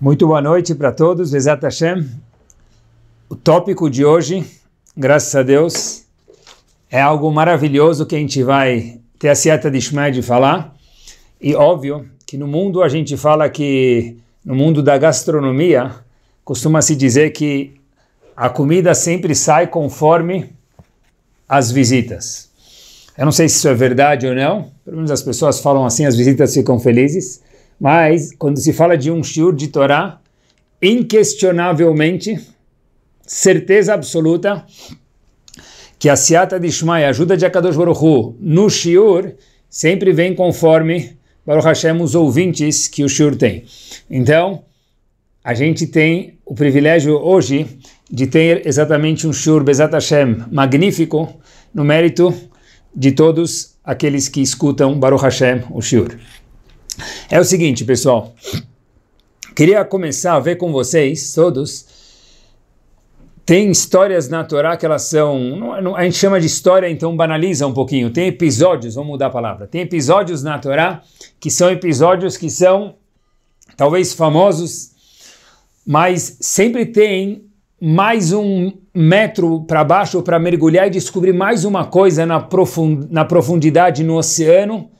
Muito boa noite para todos, Bezat Hashem. O tópico de hoje, graças a Deus, é algo maravilhoso que a gente vai ter a Seata de Ishmael de falar. E óbvio que no mundo a gente fala que, no mundo da gastronomia, costuma-se dizer que a comida sempre sai conforme as visitas. Eu não sei se isso é verdade ou não, pelo menos as pessoas falam assim, as visitas ficam felizes. Mas, quando se fala de um shiur de Torá, inquestionavelmente, certeza absoluta, que a Siata de Shmai, ajuda de Akadosh Baruch Hu, no shiur, sempre vem conforme Baruch Hashem, os ouvintes que o shiur tem. Então, a gente tem o privilégio hoje de ter exatamente um Shur Bezat Hashem magnífico no mérito de todos aqueles que escutam Baruch Hashem, o Shur. É o seguinte, pessoal. Queria começar a ver com vocês, todos. Tem histórias na Torá que elas são. É, a gente chama de história, então banaliza um pouquinho. Tem episódios, vamos mudar a palavra. Tem episódios na Torá que são episódios que são talvez famosos, mas sempre tem mais um metro para baixo para mergulhar e descobrir mais uma coisa na, profundidade, no oceano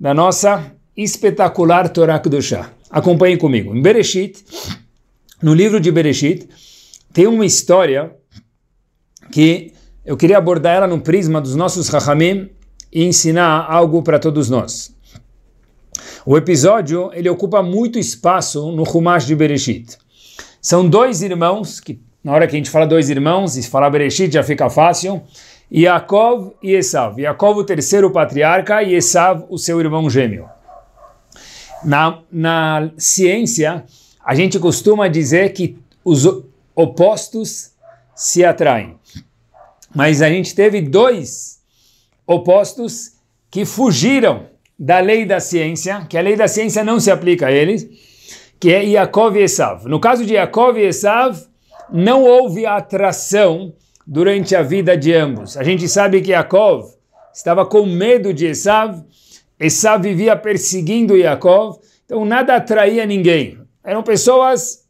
da nossa espetacular Torá Kedushá. Acompanhe comigo. Em Bereshit, no livro de Bereshit, tem uma história que eu queria abordar ela no prisma dos nossos Rahamim e ensinar algo para todos nós. O episódio ele ocupa muito espaço no Rumash de Bereshit. São dois irmãos que na hora que a gente fala dois irmãos e falar Bereshit já fica fácil. Yaakov e Esav. Yaakov o terceiro patriarca e Esav o seu irmão gêmeo. Na, na ciência, a gente costuma dizer que os opostos se atraem. Mas a gente teve dois opostos que fugiram da lei da ciência, que a lei da ciência não se aplica a eles, que é Yaakov e Esav. No caso de Yaakov e Esav, não houve atração durante a vida de ambos. A gente sabe que Yaakov estava com medo de Esav Esav vivia perseguindo Yaakov, então nada atraía ninguém. Eram pessoas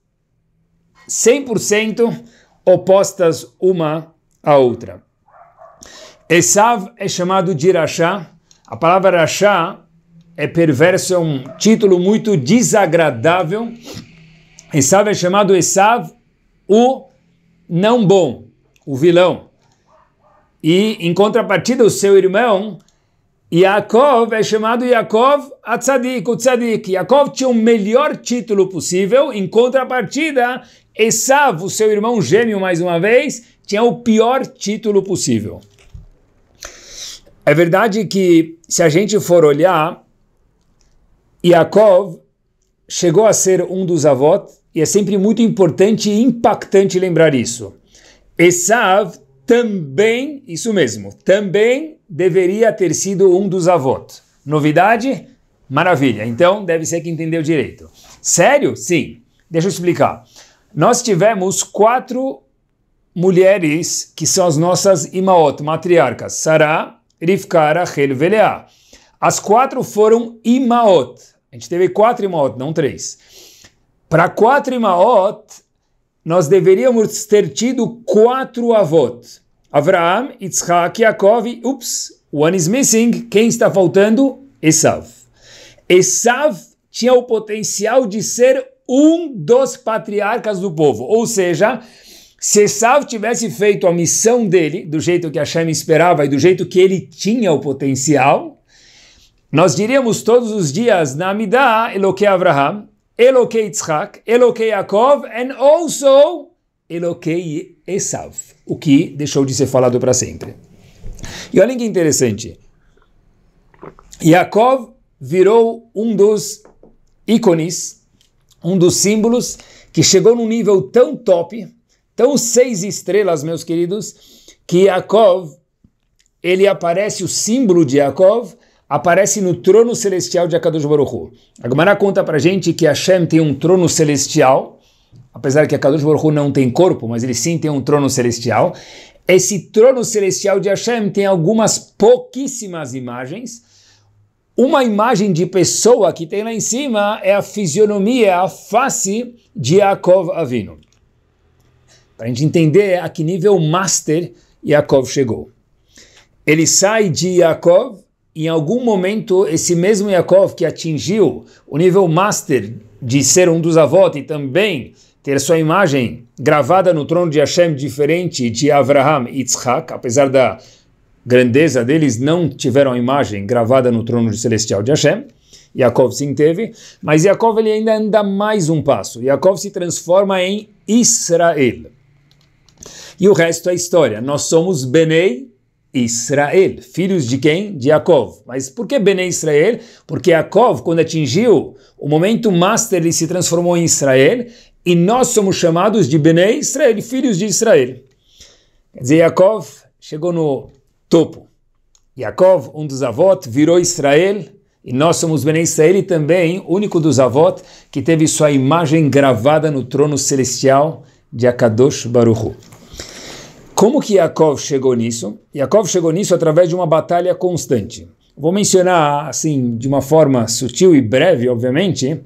100% opostas uma à outra. Esav é chamado de Irachá. A palavra Irachá é perverso, é um título muito desagradável. Esav é chamado Esav, o não bom, o vilão. E, em contrapartida, o seu irmão Yaakov é chamado Yaakov Atzadik, o Tzadik. Yaakov tinha o melhor título possível, em contrapartida, Esav, o seu irmão gêmeo, mais uma vez, tinha o pior título possível. É verdade que, se a gente for olhar, Yaakov chegou a ser um dos avós, e é sempre muito importante e impactante lembrar isso. Esav também, isso mesmo, também deveria ter sido um dos avós. Novidade? Maravilha. Então, deve ser que entendeu direito. Sério? Sim. Deixa eu explicar. Nós tivemos quatro mulheres que são as nossas imaot, matriarcas. Sará, Rivka, Rachel, As quatro foram imaot. A gente teve quatro imaot, não três. Para quatro imaot, nós deveríamos ter tido quatro avot. Avraham, Yitzhak, Yaakov, e, ups, one is missing, quem está faltando? Esav. Esav tinha o potencial de ser um dos patriarcas do povo, ou seja, se Esav tivesse feito a missão dele, do jeito que Hashem esperava e do jeito que ele tinha o potencial, nós diríamos todos os dias na Eloquei Elokei Avraham, Elokei Yitzhak, Elokei Yaakov, and also Elokei Esav, o que deixou de ser falado para sempre. E olhem que interessante. Yaakov virou um dos ícones, um dos símbolos que chegou num nível tão top, tão seis estrelas, meus queridos, que Yaakov, ele aparece, o símbolo de Yaakov, aparece no trono celestial de Akadosh Baruch Hu. A Gemara conta para gente que Hashem tem um trono celestial, apesar que a Kadosh Baruch não tem corpo, mas ele sim tem um trono celestial. Esse trono celestial de Hashem tem algumas pouquíssimas imagens. Uma imagem de pessoa que tem lá em cima é a fisionomia, é a face de Yaakov Avino. Para a gente entender a que nível master Yaakov chegou. Ele sai de Yaakov, em algum momento, esse mesmo Yaakov que atingiu o nível master de ser um dos avós e também ter sua imagem gravada no trono de Hashem, diferente de Avraham e Yitzhak, apesar da grandeza deles, não tiveram a imagem gravada no trono celestial de Hashem. Yaakov sim teve, mas Yaakov ele ainda anda mais um passo. Yaakov se transforma em Israel. E o resto é história. Nós somos Benei Israel, filhos de quem? De Yaakov. Mas por que Benei Israel? Porque Yaakov, quando atingiu o momento master, ele se transformou em Israel e nós somos chamados de Bnei Israel, filhos de Israel. Quer dizer, Yaakov chegou no topo. Yaakov, um dos avós, virou Israel, e nós somos Bnei Israel e também único dos avós que teve sua imagem gravada no trono celestial de Akadosh Baruch Como que Yaakov chegou nisso? Yaakov chegou nisso através de uma batalha constante. Vou mencionar, assim, de uma forma sutil e breve, obviamente,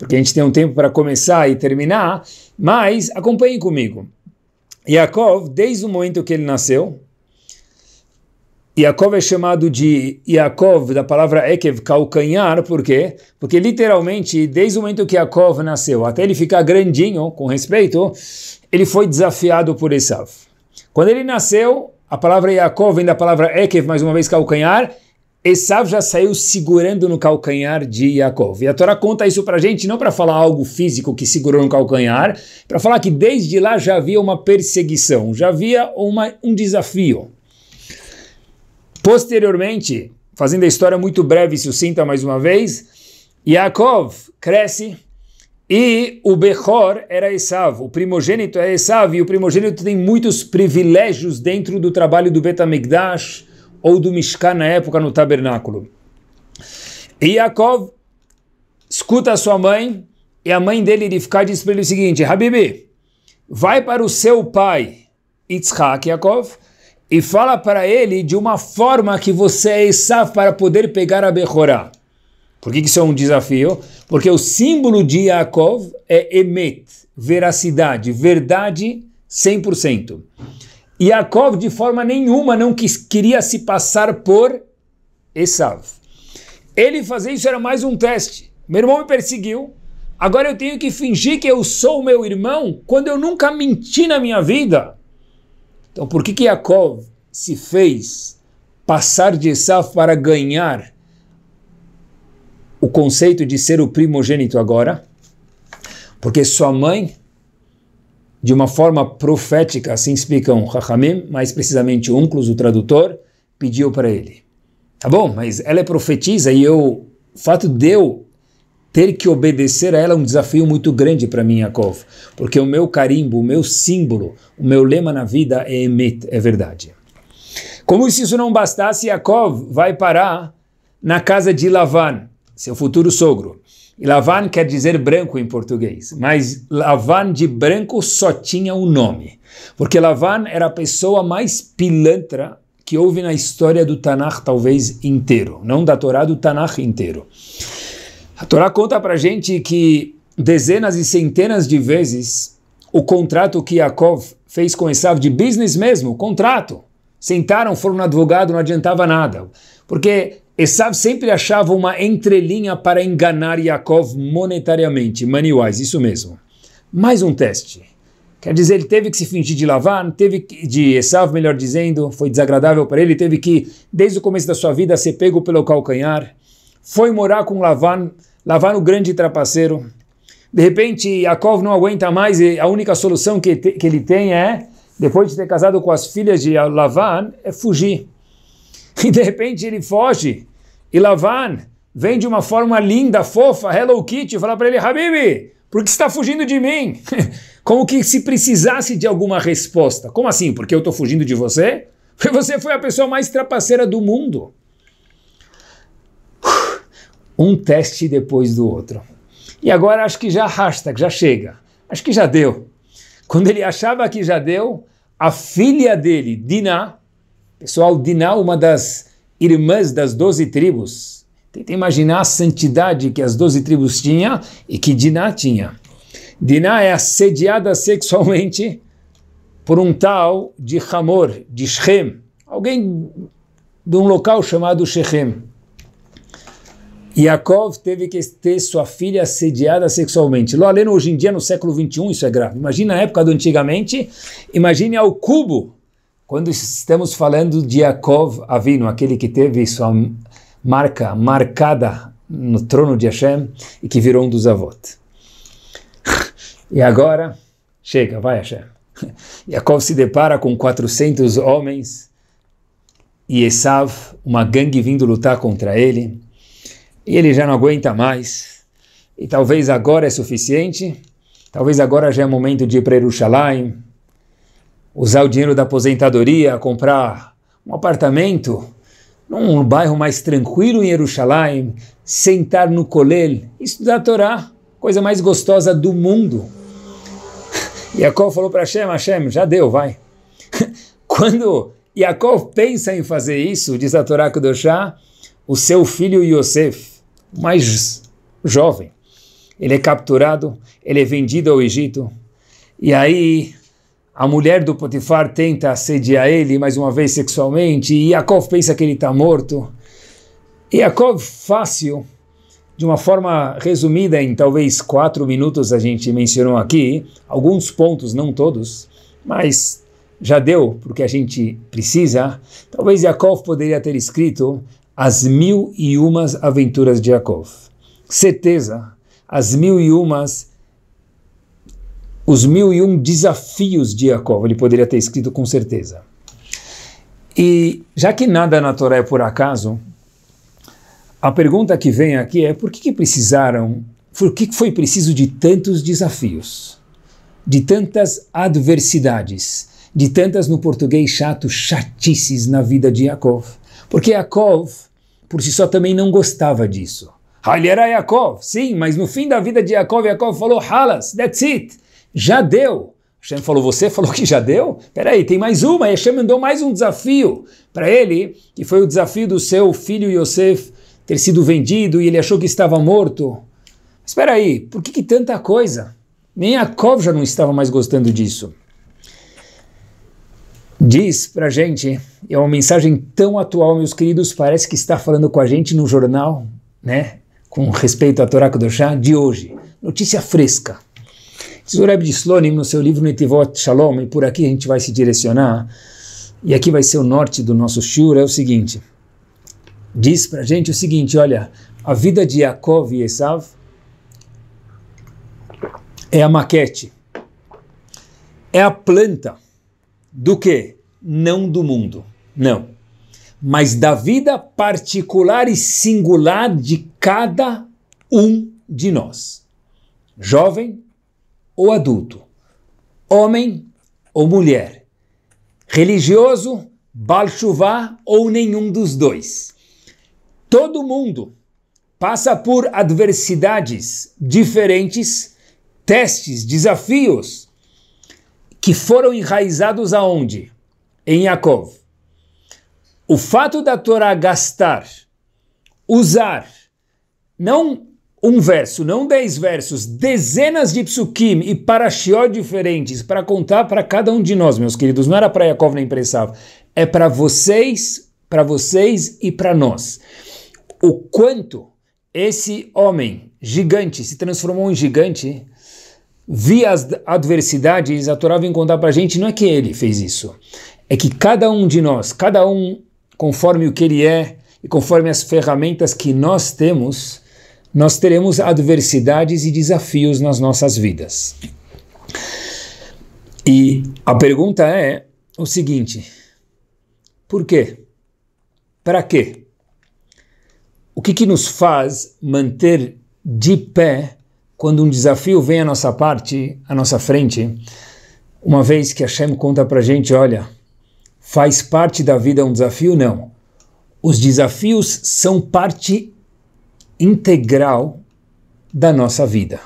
porque a gente tem um tempo para começar e terminar, mas acompanhem comigo. Yaakov, desde o momento que ele nasceu, Yaakov é chamado de Yaakov, da palavra Ekev, calcanhar, por quê? Porque literalmente, desde o momento que Yaakov nasceu, até ele ficar grandinho, com respeito, ele foi desafiado por Esav. Quando ele nasceu, a palavra Yaakov vem da palavra Ekev, mais uma vez, calcanhar, Esav já saiu segurando no calcanhar de Yaakov. E a Torá conta isso para gente não para falar algo físico que segurou no calcanhar, para falar que desde lá já havia uma perseguição, já havia uma, um desafio. Posteriormente, fazendo a história muito breve e sinta mais uma vez, Yaakov cresce e o Bechor era Esav, o primogênito é Esav, e o primogênito tem muitos privilégios dentro do trabalho do Betamigdash, ou do Mishkan na época no tabernáculo. E Yaakov escuta a sua mãe e a mãe dele, Rivka, diz para ele o seguinte, Habibi, vai para o seu pai, Yitzhak Yaakov, e fala para ele de uma forma que você é Esaf para poder pegar a Bechorá. Por que isso é um desafio? Porque o símbolo de Yaakov é Emet, veracidade, verdade 100%. Yaakov de forma nenhuma não quis, queria se passar por Esav. Ele fazer isso era mais um teste. Meu irmão me perseguiu, agora eu tenho que fingir que eu sou o meu irmão quando eu nunca menti na minha vida. Então por que que Yaakov se fez passar de Esav para ganhar o conceito de ser o primogênito agora? Porque sua mãe de uma forma profética, assim explicam Rahamim, mais precisamente Unclus, o tradutor, pediu para ele. Tá bom, mas ela é profetisa e eu, o fato de eu ter que obedecer a ela é um desafio muito grande para mim, Yakov, porque o meu carimbo, o meu símbolo, o meu lema na vida é Emet, é verdade. Como se isso não bastasse, Yakov vai parar na casa de Lavan, seu futuro sogro. E Lavan quer dizer branco em português, mas Lavan de branco só tinha um nome, porque Lavan era a pessoa mais pilantra que houve na história do Tanakh, talvez inteiro, não da Torá, do Tanakh inteiro. A Torá conta para gente que dezenas e centenas de vezes o contrato que Yaakov fez com Esav de business mesmo, contrato. Sentaram, foram no advogado, não adiantava nada. Porque Esav sempre achava uma entrelinha para enganar Yaakov monetariamente, money-wise, isso mesmo. Mais um teste. Quer dizer, ele teve que se fingir de Lavan, teve que, de Esav, melhor dizendo, foi desagradável para ele, teve que, desde o começo da sua vida, ser pego pelo calcanhar. Foi morar com Lavan, Lavan o grande trapaceiro. De repente, Yaakov não aguenta mais e a única solução que, te, que ele tem é, depois de ter casado com as filhas de Lavan, é fugir. E de repente ele foge e Lavan vem de uma forma linda, fofa, Hello Kitty, fala para ele, Habibi, por que está fugindo de mim? Como que se precisasse de alguma resposta. Como assim? Porque eu estou fugindo de você? Porque você foi a pessoa mais trapaceira do mundo. Um teste depois do outro. E agora acho que já hashtag, já chega. Acho que já deu. Quando ele achava que já deu, a filha dele, Diná, pessoal, Diná, uma das irmãs das doze tribos. Tenta imaginar a santidade que as doze tribos tinham e que Diná tinha. Diná é assediada sexualmente por um tal de Hamor, de Shechem, alguém de um local chamado Shechem. Yaakov teve que ter sua filha assediada sexualmente. Lo lendo hoje em dia, no século 21, isso é grave. Imagina a época do antigamente, imagine ao cubo quando estamos falando de Yaakov Avino, aquele que teve sua marca marcada no trono de Hashem e que virou um dos avós. E agora, chega, vai Hashem. Yaakov se depara com 400 homens e Esav, uma gangue vindo lutar contra ele. E ele já não aguenta mais. E talvez agora é suficiente. Talvez agora já é momento de ir para Jerusalém, usar o dinheiro da aposentadoria, comprar um apartamento num bairro mais tranquilo em Jerusalém, sentar no colel, estudar a Torá, coisa mais gostosa do mundo. Yaakov falou para Hashem, Hashem, já deu, vai. Quando Yaakov pensa em fazer isso, diz a Torá Kudoshá, o seu filho Yosef, mais jovem, ele é capturado, ele é vendido ao Egito, e aí a mulher do Potifar tenta assediar ele mais uma vez sexualmente e Yaakov pensa que ele está morto. Yaakov, fácil, de uma forma resumida em talvez quatro minutos, a gente mencionou aqui alguns pontos, não todos, mas já deu porque a gente precisa. Talvez Yaakov poderia ter escrito As Mil e Umas Aventuras de Yaakov. Certeza, As Mil e Umas os mil e um desafios de Jacob. Ele poderia ter escrito com certeza. E já que nada na Torá é por acaso, a pergunta que vem aqui é por que, que precisaram, por que, que foi preciso de tantos desafios, de tantas adversidades, de tantas, no português chato, chatices na vida de Yaakov? Porque Yaakov, por si só, também não gostava disso. Ah, ele era Yaakov, sim, mas no fim da vida de Yaakov, Yaakov falou, halas, that's it, já deu. Hashem falou, você falou que já deu? Peraí, tem mais uma. E Hashem mandou mais um desafio para ele, que foi o desafio do seu filho Yosef ter sido vendido e ele achou que estava morto. Mas peraí, por que, que tanta coisa? Nem Yaakov já não estava mais gostando disso. Diz para gente, é uma mensagem tão atual, meus queridos, parece que está falando com a gente no jornal, né? Com respeito à Torá Kodoshá, de hoje. Notícia fresca. Diz o de Slonim no seu livro Netivot Shalom, e por aqui a gente vai se direcionar, e aqui vai ser o norte do nosso shur, é o seguinte, diz para gente o seguinte, olha, a vida de Yaakov e Esav é a maquete, é a planta do que? Não do mundo, não, mas da vida particular e singular de cada um de nós. Jovem, ou adulto, homem ou mulher, religioso, Balchuvá ou nenhum dos dois. Todo mundo passa por adversidades diferentes, testes, desafios que foram enraizados aonde? Em Yaakov. O fato da Torá gastar, usar, não um verso, não dez versos, dezenas de psukim e parashió diferentes para contar para cada um de nós, meus queridos. Não era para Yakov nem para é para vocês, para vocês e para nós. O quanto esse homem gigante se transformou em gigante via as adversidades, a Torá vem contar para a gente, não é que ele fez isso, é que cada um de nós, cada um conforme o que ele é e conforme as ferramentas que nós temos, nós teremos adversidades e desafios nas nossas vidas. E a pergunta é o seguinte: por quê? Para quê? O que, que nos faz manter de pé quando um desafio vem à nossa parte, à nossa frente? Uma vez que Hashem conta para gente, olha, faz parte da vida um desafio? Não. Os desafios são parte integral da nossa vida.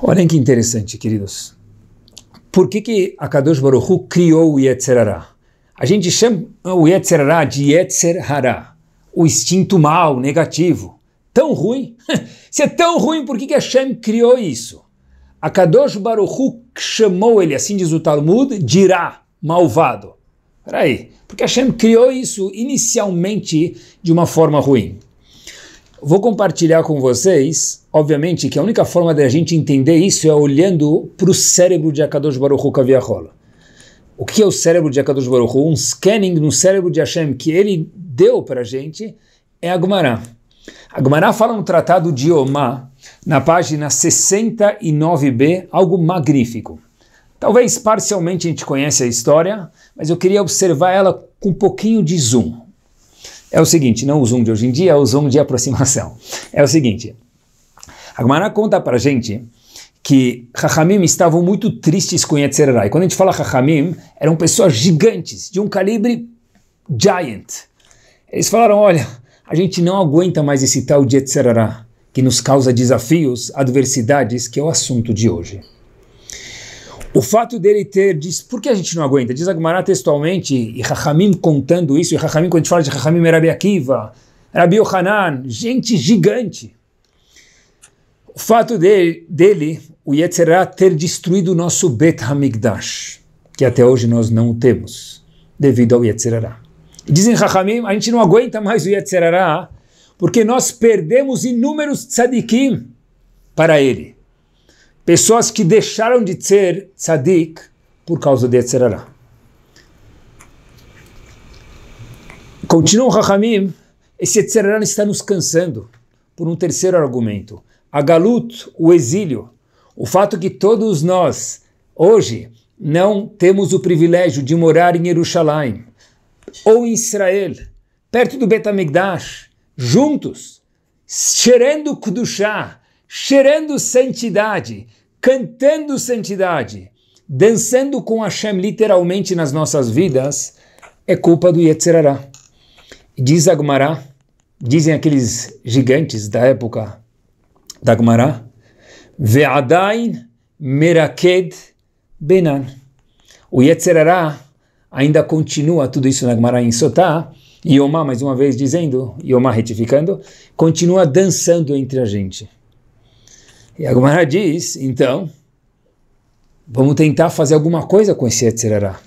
Olhem que interessante, queridos. Por que, que Akadosh Baruch criou o Yetzerará? A gente chama o Yetzerará de Yetzerará, o instinto mal, negativo. Tão ruim? Se é tão ruim, por que, que Hashem criou isso? Akadosh Baruch chamou ele, assim diz o Talmud, dirá, malvado. Peraí, porque Hashem criou isso inicialmente de uma forma ruim. Vou compartilhar com vocês, obviamente, que a única forma de a gente entender isso é olhando para o cérebro de Akadosh Baruch Kaviahola. O que é o cérebro de Akadosh Baruch Um scanning no cérebro de Hashem que ele deu para a gente é a Gumará. A Gumará fala no tratado de Omá, na página 69b, algo magnífico. Talvez parcialmente a gente conhece a história, mas eu queria observar ela com um pouquinho de zoom. É o seguinte, não o zoom de hoje em dia, é o zoom de aproximação. É o seguinte, a Gmará conta a gente que Rahamim estavam muito tristes com Yetzirah. E quando a gente fala Rahamim, eram pessoas gigantes, de um calibre giant. Eles falaram, olha, a gente não aguenta mais esse tal de Yetzirah, que nos causa desafios, adversidades, que é o assunto de hoje. O fato dele ter diz, por que a gente não aguenta? Diz Agmará textualmente, e Rahamim contando isso, e Rahamim, quando a gente fala de Rahamim, era é Rabi Akiva, Rabi gente gigante. O fato dele, dele o Yetzerá, ter destruído o nosso Bet Hamigdash que até hoje nós não o temos, devido ao Yetzerá. Dizem Rahamim, a gente não aguenta mais o Yetzerá, porque nós perdemos inúmeros tzadikim para ele pessoas que deixaram de ser tzadik por causa de Yetzerará. Continua o Rahamim, esse Yetzerará está nos cansando por um terceiro argumento. A galut, o exílio, o fato que todos nós, hoje, não temos o privilégio de morar em Jerusalém ou em Israel, perto do Betamigdash, juntos, cheirando Kudushá, cheirando santidade, cantando santidade, dançando com Hashem literalmente nas nossas vidas, é culpa do Yetzirará. Diz Agmará, dizem aqueles gigantes da época da Agmará, Ve'adain meraked benan. O Yetzirará ainda continua tudo isso na Gemara em Sotá, Yomá mais uma vez dizendo, Yomá retificando, continua dançando entre a gente. E a Gomara diz, então, vamos tentar fazer alguma coisa com esse Yetzirará.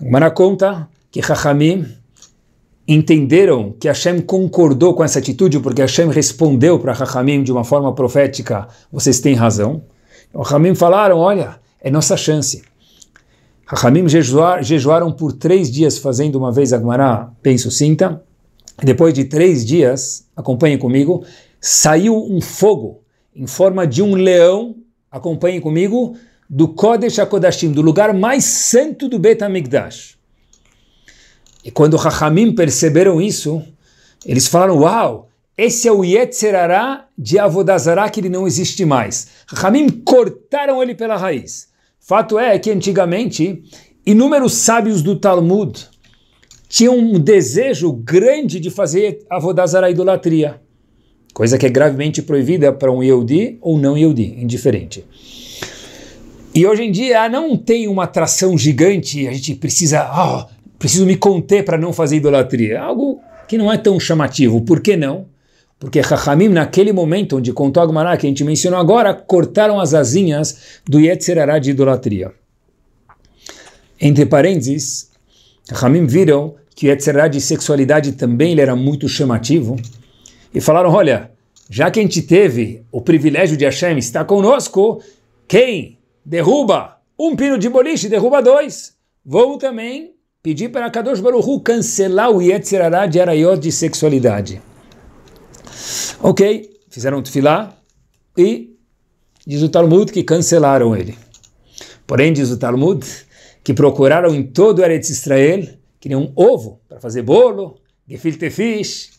A Gomara conta que Rahamim entenderam que Hashem concordou com essa atitude porque Hashem respondeu para Rahamim de uma forma profética, vocês têm razão. Rahamim então, falaram, olha, é nossa chance. Rahamim jejuar, jejuaram por três dias fazendo uma vez a Gomara bem sucinta. Depois de três dias, acompanhem comigo, saiu um fogo em forma de um leão, acompanhem comigo, do Kodesh HaKodashim, do lugar mais santo do Bet HaMikdash. E quando Rahamim perceberam isso, eles falaram, uau, esse é o Yetzerará de Avodazará, que ele não existe mais. Rahamim cortaram ele pela raiz. Fato é que antigamente, inúmeros sábios do Talmud tinham um desejo grande de fazer Avodazará idolatria coisa que é gravemente proibida para um Yehudi ou não Yehudi, indiferente. E hoje em dia ah, não tem uma atração gigante, a gente precisa, oh, preciso me conter para não fazer idolatria. Algo que não é tão chamativo. Por que não? Porque Rahamim, naquele momento onde contou Agmará, que a gente mencionou agora, cortaram as asinhas do Yetzerará de idolatria. Entre parênteses, Rahamim viram que o Yetzerará de sexualidade também ele era muito chamativo e falaram: Olha, já que a gente teve o privilégio de Hashem estar conosco, quem derruba um pino de boliche, derruba dois. Vou também pedir para Kadosh Baruchu cancelar o Yetzirará de Arayot de sexualidade. Ok, fizeram um tefilá e diz o Talmud que cancelaram ele. Porém, diz o Talmud que procuraram em todo o Eretz Israel, que nem um ovo para fazer bolo, gefilte fish,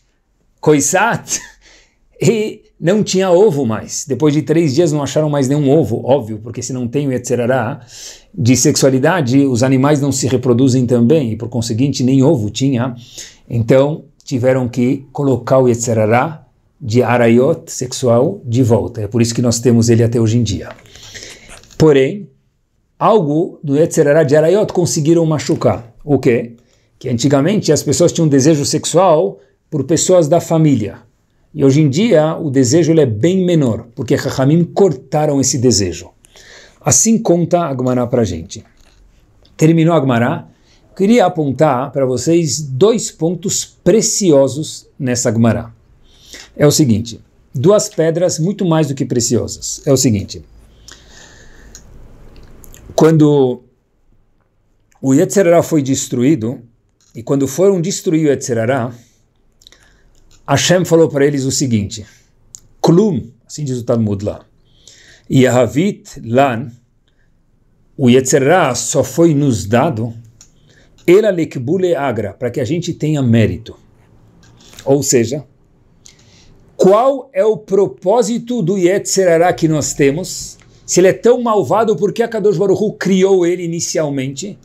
Coisat, e não tinha ovo mais. Depois de três dias não acharam mais nenhum ovo, óbvio, porque se não tem o etserará de sexualidade, os animais não se reproduzem também, e por conseguinte nem ovo tinha. Então tiveram que colocar o etserará de arayot sexual de volta. É por isso que nós temos ele até hoje em dia. Porém, algo do etserará de arayot conseguiram machucar. O quê? Que antigamente as pessoas tinham um desejo sexual por pessoas da família. E hoje em dia o desejo ele é bem menor, porque Rahamim cortaram esse desejo. Assim conta Agmará para a gente. Terminou Agmará. Queria apontar para vocês dois pontos preciosos nessa Agmará. É o seguinte: duas pedras muito mais do que preciosas. É o seguinte. Quando o Yetzerará foi destruído, e quando foram destruir o Yetzerará, Hashem falou para eles o seguinte: Klum, assim diz o Talmud lá, Yahavit Lan, o Yetzerá só foi nos dado, Ela Lekbule Agra, para que a gente tenha mérito. Ou seja, qual é o propósito do Yetzerá que nós temos? Se ele é tão malvado, por que a Kadosh Baruchu criou ele inicialmente?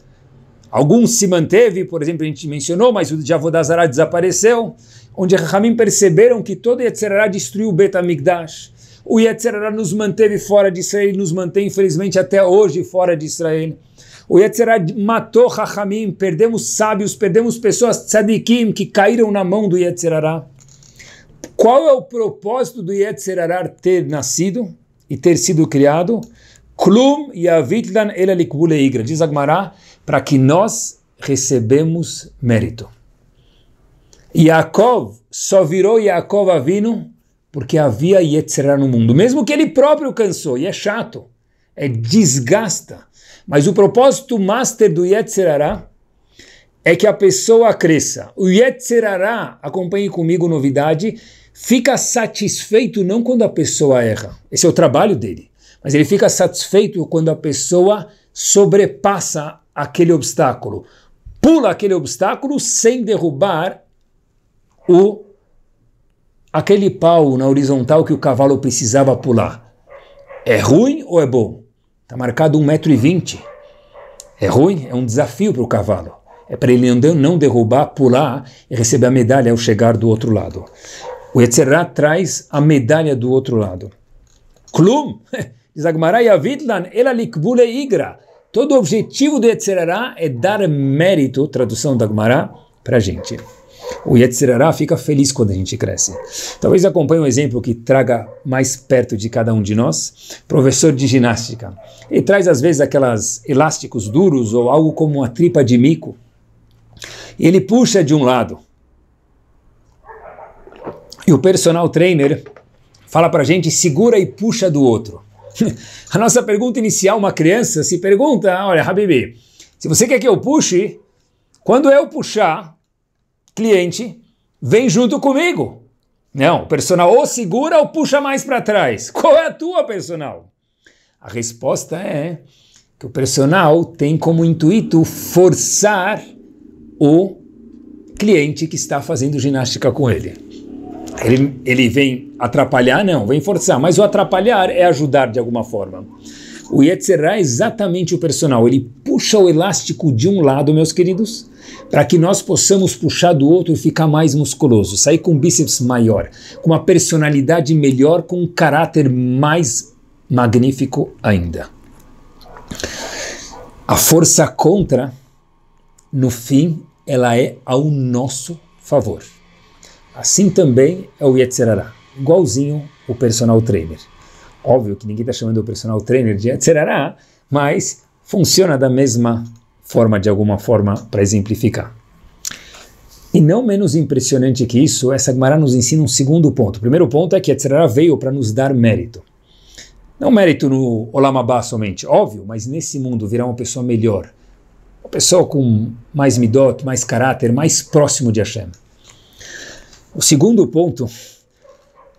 Alguns se manteve, por exemplo, a gente mencionou, mas o Javodazará desapareceu onde Rahamim perceberam que todo Yetzerará destruiu o Betamigdash. O Yetzerará nos manteve fora de Israel, nos mantém, infelizmente, até hoje fora de Israel. O Yetzerará matou Rahamim, perdemos sábios, perdemos pessoas tzadikim que caíram na mão do Yetzerará. Qual é o propósito do Yetzerará ter nascido e ter sido criado? Klum yavitlan elalikbule igra, diz Agmará, para que nós recebemos mérito. Yaakov só virou Yaakov Avino porque havia Yetzerá no mundo, mesmo que ele próprio cansou, e é chato, é desgasta. Mas o propósito master do Yetzirah é que a pessoa cresça. O Yetzirará, acompanhe comigo novidade, fica satisfeito não quando a pessoa erra, esse é o trabalho dele, mas ele fica satisfeito quando a pessoa sobrepassa aquele obstáculo, pula aquele obstáculo sem derrubar o aquele pau na horizontal que o cavalo precisava pular. É ruim ou é bom? Está marcado 1,20m. É ruim? É um desafio para o cavalo. É para ele não derrubar, pular e receber a medalha ao chegar do outro lado. O Yetzerá traz a medalha do outro lado. Klum, diz Agmará Yavidlan, ela igra. Todo o objetivo do Yetzerá é dar mérito, tradução da Gmará, para a gente. O Yetzirará fica feliz quando a gente cresce. Talvez acompanhe um exemplo que traga mais perto de cada um de nós. Professor de ginástica. Ele traz às vezes aquelas elásticos duros ou algo como uma tripa de mico. Ele puxa de um lado. E o personal trainer fala para a gente, segura e puxa do outro. a nossa pergunta inicial, uma criança se pergunta, ah, olha, Habibi, se você quer que eu puxe, quando eu puxar, cliente, vem junto comigo. Não, o personal ou segura ou puxa mais para trás. Qual é a tua personal? A resposta é que o personal tem como intuito forçar o cliente que está fazendo ginástica com ele. Ele, ele vem atrapalhar? Não, vem forçar, mas o atrapalhar é ajudar de alguma forma. O Yetzerá é exatamente o personal. Ele puxa o elástico de um lado, meus queridos, para que nós possamos puxar do outro e ficar mais musculoso, sair com um bíceps maior, com uma personalidade melhor, com um caráter mais magnífico ainda. A força contra, no fim, ela é ao nosso favor. Assim também é o Yetzerá, igualzinho o personal trainer. Óbvio que ninguém está chamando o personal trainer de etc. Mas funciona da mesma forma, de alguma forma, para exemplificar. E não menos impressionante que isso, essa Gemara nos ensina um segundo ponto. O primeiro ponto é que etc. veio para nos dar mérito. Não mérito no Olamabá somente, óbvio, mas nesse mundo virá uma pessoa melhor. Uma pessoa com mais midot, mais caráter, mais próximo de Hashem. O segundo ponto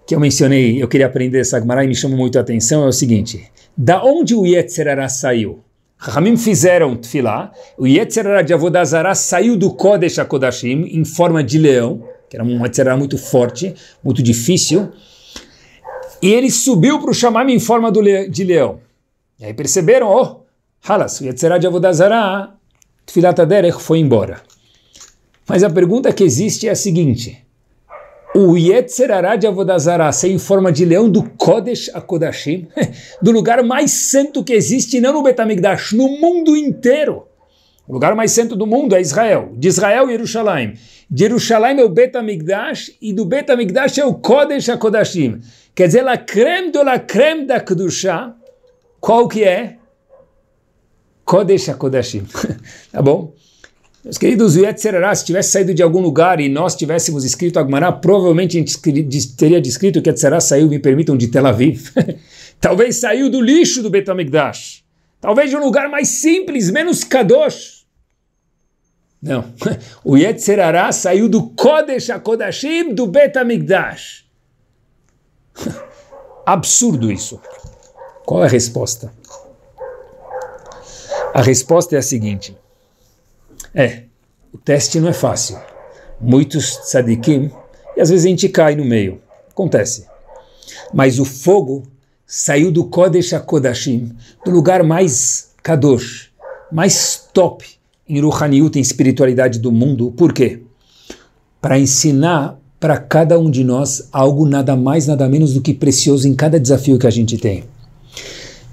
que eu mencionei, eu queria aprender essa Gemara e me chamou muito a atenção, é o seguinte. Da onde o Yetzerara saiu? Ramim fizeram tefilá, o Yetzerara de Avodazara saiu do Kodesh Kodashim em forma de leão, que era um Yetzerara muito forte, muito difícil, e ele subiu para o Shamam em forma le de leão. E aí perceberam, oh, Halas, o Yetzerara de Avodazara, Tfilat Aderech foi embora. Mas a pergunta que existe é a seguinte, o Yetzerará de Avodazará ser em forma de leão do Kodesh Akodashim, do lugar mais santo que existe, não no Betamigdash, no mundo inteiro. O lugar mais santo do mundo é Israel. De Israel, Jerusalém. De Jerusalém é o Betamigdash e do Betamigdash é o Kodesh Akodashim. Quer dizer, la creme de la creme da Kedusha, qual que é? Kodesh Akodashim. tá bom? Meus queridos, o Yetzerará, é se tivesse saído de algum lugar e nós tivéssemos escrito Agmará, provavelmente a gente teria descrito que Yetzerará é saiu, me permitam, de Tel Aviv. Talvez saiu do lixo do Betamigdash. Talvez de um lugar mais simples, menos Kadosh. Não. O Yetzerará saiu do Kodesh HaKodashim do Betamigdash. Absurdo isso. Qual é a resposta? A resposta é a seguinte. É, o teste não é fácil. Muitos tzadikim, e às vezes a gente cai no meio. Acontece. Mas o fogo saiu do Kodesh HaKodashim, do lugar mais kadosh, mais top em Ruhaniut, em espiritualidade do mundo. Por quê? Para ensinar para cada um de nós algo nada mais, nada menos do que precioso em cada desafio que a gente tem.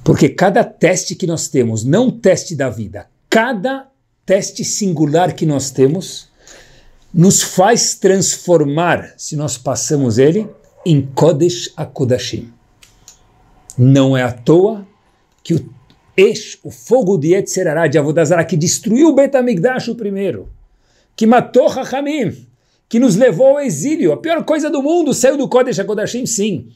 Porque cada teste que nós temos, não teste da vida, cada teste singular que nós temos nos faz transformar, se nós passamos ele, em Kodesh Akodashim. Não é à toa que o Esh, o fogo de Yetzerará, de Avodazará, que destruiu Betamigdash o primeiro, que matou Rahamim, que nos levou ao exílio, a pior coisa do mundo, saiu do Kodesh HaKodashim, sim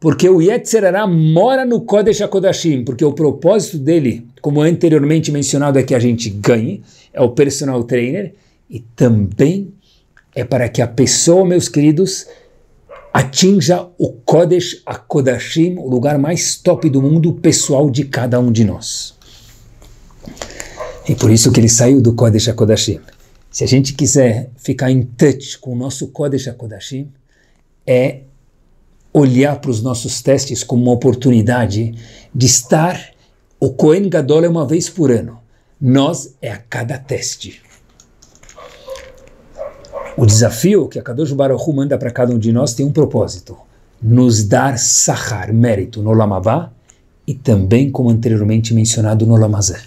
porque o Yetzerará mora no Kodesh HaKodashim, porque o propósito dele, como anteriormente mencionado, é que a gente ganhe, é o personal trainer, e também é para que a pessoa, meus queridos, atinja o Kodesh HaKodashim, o lugar mais top do mundo pessoal de cada um de nós. E por isso que ele saiu do Kodesh HaKodashim. Se a gente quiser ficar em touch com o nosso Kodesh HaKodashim, é olhar para os nossos testes como uma oportunidade de estar. O Kohen Gadol é uma vez por ano. Nós é a cada teste. O desafio que a Kadosh Baruch manda para cada um de nós tem um propósito: nos dar sahar, mérito, no Lamavá e também, como anteriormente mencionado, no Lamazé.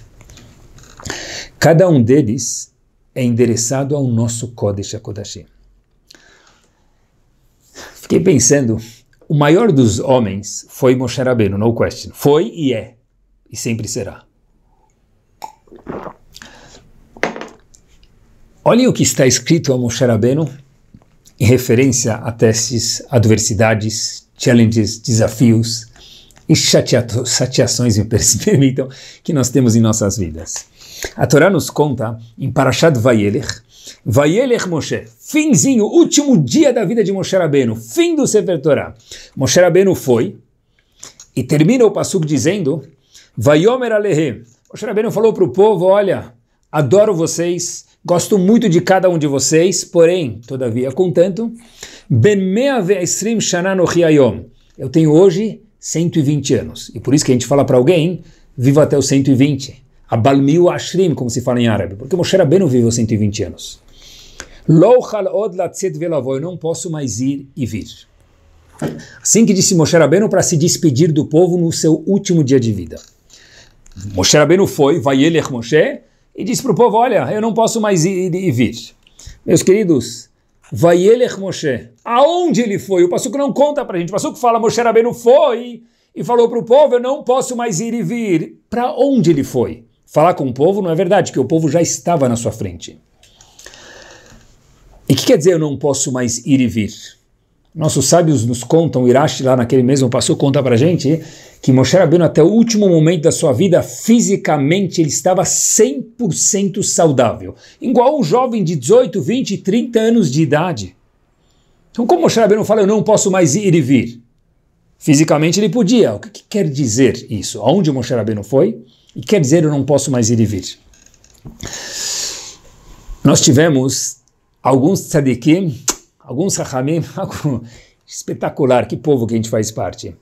Cada um deles é endereçado ao nosso Kodesh HaKodashim. Fiquei pensando o maior dos homens foi Moshe Rabbeinu, no question. Foi e é. E sempre será. Olhem o que está escrito a Moshe Rabbeinu em referência a testes, adversidades, challenges, desafios e chateações, me permitam, que nós temos em nossas vidas. A Torá nos conta em Parashat Vayelech Vayelech Moshe, finzinho, último dia da vida de Moshe Rabbeinu, fim do Sefer Torah. Moshe Rabbeinu foi e termina o Passuk dizendo, Vayomer Alehem. Moshe Rabbeinu falou para o povo, olha, adoro vocês, gosto muito de cada um de vocês, porém, todavia, contanto, Ben Ve'esrim Shana Eu tenho hoje 120 anos. E por isso que a gente fala para alguém, viva até os 120 Abalmiu Ashrim, como se fala em árabe, porque Moshe Rabbeinu viveu 120 anos. Louchal od latzet velavó, eu não posso mais ir e vir. Assim que disse Moshe Rabbeinu para se despedir do povo no seu último dia de vida. Moshe Rabbeinu foi, vai ele Moshe, e disse para o povo, olha, eu não posso mais ir e vir. Meus queridos, vai ele Moshe, aonde ele foi? O Passuco não conta para a gente, o Passuco fala, Moshe Rabbeinu foi e falou para o povo, eu não posso mais ir e vir. Para onde ele foi? falar com o povo não é verdade, que o povo já estava na sua frente. E o que quer dizer eu não posso mais ir e vir? Nossos sábios nos contam, Irashi lá naquele mesmo passou conta para gente que Moshe Rabbeinu até o último momento da sua vida fisicamente ele estava 100% saudável, igual um jovem de 18, 20, 30 anos de idade. Então como Moshe Rabbeinu fala eu não posso mais ir e vir? Fisicamente ele podia. O que, que quer dizer isso? Aonde Moshe Rabbeinu foi? E quer dizer, eu não posso mais ir e vir. Nós tivemos alguns tzadikim, alguns rachamim, algo espetacular, que povo que a gente faz parte.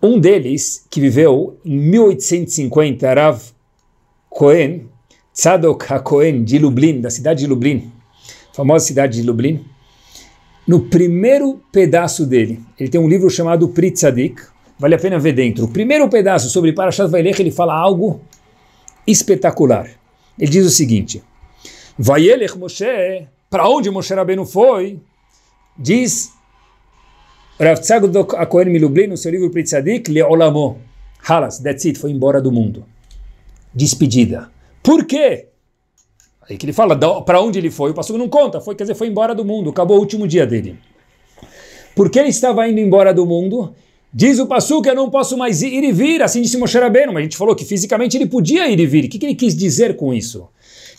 Um deles, que viveu em 1850, Rav Cohen, Tzadok HaKohen, de Lublin, da cidade de Lublin, famosa cidade de Lublin, no primeiro pedaço dele, ele tem um livro chamado Pritzadik, vale a pena ver dentro. O primeiro pedaço sobre Parashat Vailech, ele fala algo espetacular. Ele diz o seguinte, Vailech Moshe, para onde Moshe Rabbeinu foi? Diz Rav Tzagdok Akohen Milublin, no seu livro Pritzadik, Le Halas, that's it, foi embora do mundo. Despedida. Por quê? Aí que ele fala para onde ele foi, o pastor não conta, foi, quer dizer, foi embora do mundo, acabou o último dia dele. Por que ele estava indo embora do mundo? Diz o que eu não posso mais ir e vir, assim disse Moshe Rabbeinu, mas a gente falou que fisicamente ele podia ir e vir. O que, que ele quis dizer com isso?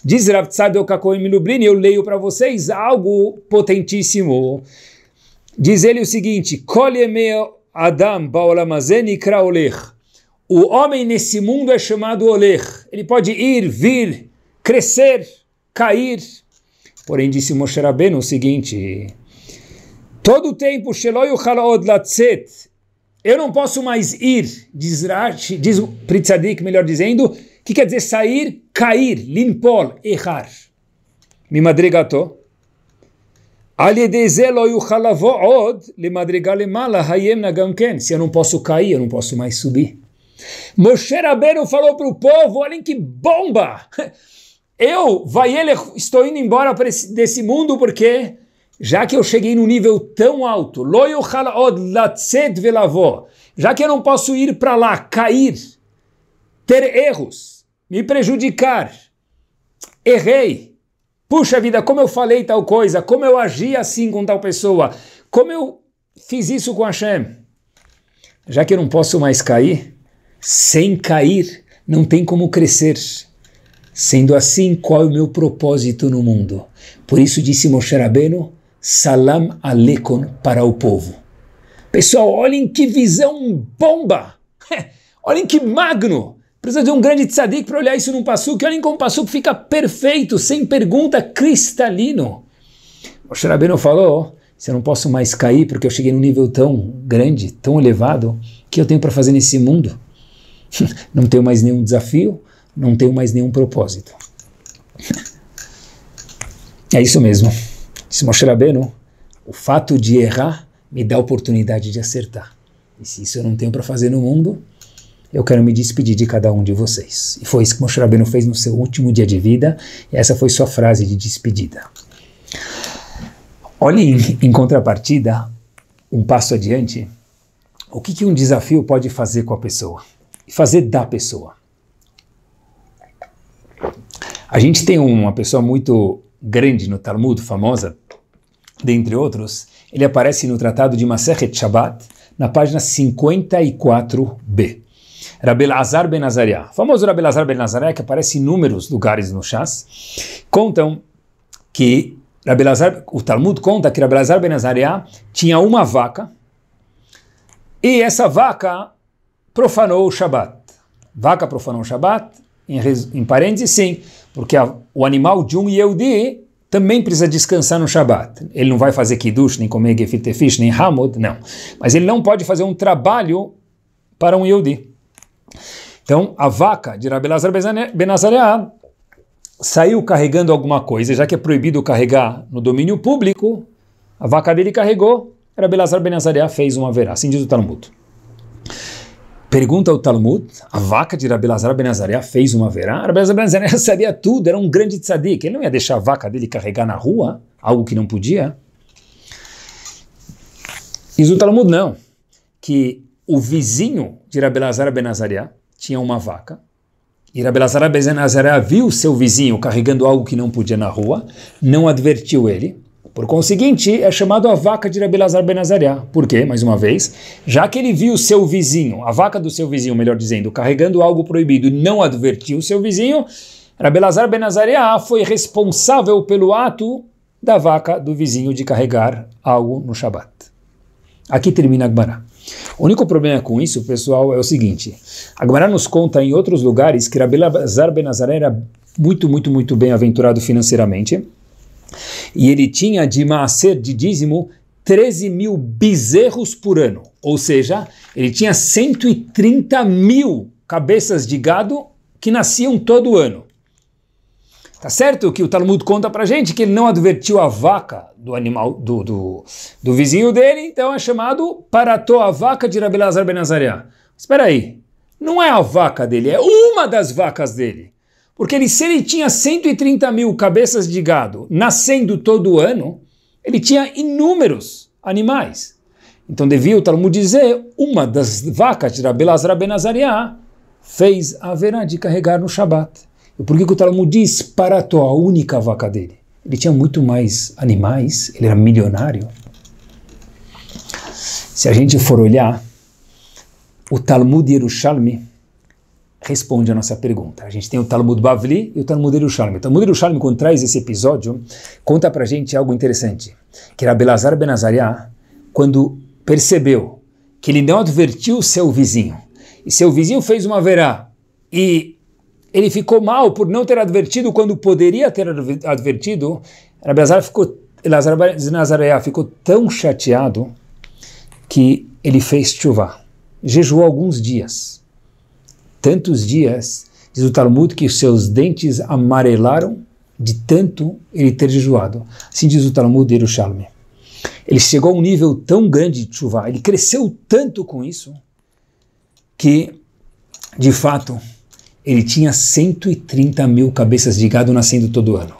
Diz Rav Tzadok Kakoim Lublin, eu leio para vocês algo potentíssimo. Diz ele o seguinte, Adam O homem nesse mundo é chamado Olech. Ele pode ir, vir, crescer, cair. Porém, disse Moshe Rabbeinu o seguinte... Todo o tempo, eu não posso mais ir, diz Rashi, diz Pritzadik, melhor dizendo, que quer dizer sair, cair, limpol, errar. Me madrigatou. Se eu não posso cair, eu não posso mais subir. Moshe Rabbeinu falou para o povo, olhem que bomba! Eu, vai ele, estou indo embora desse mundo porque já que eu cheguei num nível tão alto, já que eu não posso ir para lá, cair, ter erros, me prejudicar, errei. Puxa vida, como eu falei tal coisa, como eu agi assim com tal pessoa, como eu fiz isso com Hashem. Já que eu não posso mais cair, sem cair não tem como crescer. Sendo assim, qual é o meu propósito no mundo? Por isso disse Moshe Rabbeinu, Salam Aleikum para o povo. Pessoal, olhem que visão bomba! olhem que magno! Precisa de um grande tzadik para olhar isso num passuque. Olhem como o passuque fica perfeito, sem pergunta, cristalino. O não falou, se eu não posso mais cair porque eu cheguei num nível tão grande, tão elevado, que eu tenho para fazer nesse mundo? não tenho mais nenhum desafio, não tenho mais nenhum propósito. é isso mesmo. Disse Moshe Rabbeinu, o fato de errar me dá a oportunidade de acertar. E se isso eu não tenho para fazer no mundo, eu quero me despedir de cada um de vocês. E foi isso que Moshe Rabbeinu fez no seu último dia de vida, e essa foi sua frase de despedida. Olhe em, em contrapartida, um passo adiante, o que, que um desafio pode fazer com a pessoa? fazer da pessoa. A gente tem uma pessoa muito grande no Talmud, famosa, dentre outros, ele aparece no tratado de Maseret Shabbat, na página 54b. Rabel Azar Ben Azariah, famoso Rabel Azar Ben Azariah, que aparece em inúmeros lugares no Shas, contam que Rabel Azar, o Talmud conta que Rabel Azar Ben Azariah tinha uma vaca e essa vaca profanou o Shabbat. Vaca profanou o Shabbat. Em, res... em parênteses, sim, porque a... o animal de um Yehudi também precisa descansar no Shabat. Ele não vai fazer kiddush, nem comer gefilte nem hamod, não. Mas ele não pode fazer um trabalho para um Yehudi. Então, a vaca de Rabelazar Benazareá saiu carregando alguma coisa, já que é proibido carregar no domínio público, a vaca dele carregou, Rabelazar Benazareá fez uma verá. Assim diz o Talmud. Pergunta o Talmud, a vaca de Rabelazar Lazar Benazaré fez uma verá? Rabelazar Lazar Benazaré sabia tudo, era um grande tzadik. Ele não ia deixar a vaca dele carregar na rua, algo que não podia. Diz o Talmud não, que o vizinho de Rabelazar Lazar Benazaré tinha uma vaca. E Rabelazar Lazar Benazaré viu seu vizinho carregando algo que não podia na rua, não advertiu ele. Por conseguinte, é chamado a vaca de Rabelazar Benazariá. Por quê? Mais uma vez, já que ele viu seu vizinho, a vaca do seu vizinho, melhor dizendo, carregando algo proibido e não advertiu seu vizinho, Rabelazar Benazariá foi responsável pelo ato da vaca do vizinho de carregar algo no Shabat. Aqui termina a Agmará. O único problema com isso, pessoal, é o seguinte. Agmará nos conta em outros lugares que Rabelazar Benazaré era muito, muito, muito bem-aventurado financeiramente. E ele tinha de macer de dízimo, 13 mil bezerros por ano. Ou seja, ele tinha 130 mil cabeças de gado que nasciam todo ano. Tá certo que o Talmud conta pra gente que ele não advertiu a vaca do animal do, do, do vizinho dele, então é chamado Paratô a vaca de Rabelazar Benazariá. Espera aí, não é a vaca dele, é uma das vacas dele. Porque ele, se ele tinha 130 mil cabeças de gado nascendo todo ano, ele tinha inúmeros animais. Então devia o Talmud dizer, uma das vacas de Rabelaz Rabenazariah fez a verá de carregar no Shabat. E por que, o Talmud diz para a única vaca dele? Ele tinha muito mais animais, ele era milionário. Se a gente for olhar, o Talmud Yerushalmi, responde a nossa pergunta. A gente tem o Talmud Bavli e o Talmud Yerushalmi. O Talmud Yerushalmi, quando traz esse episódio, conta pra gente algo interessante, que era Belazar Benazariá, quando percebeu que ele não advertiu seu vizinho, e seu vizinho fez uma verá, e ele ficou mal por não ter advertido quando poderia ter advertido, Belazar ficou, ficou tão chateado que ele fez chuva, jejuou alguns dias tantos dias, diz o Talmud que seus dentes amarelaram de tanto ele ter jejuado. Assim diz o Talmud de Yerushalmi. Ele chegou a um nível tão grande de chuva, ele cresceu tanto com isso, que, de fato, ele tinha 130 mil cabeças de gado nascendo todo ano.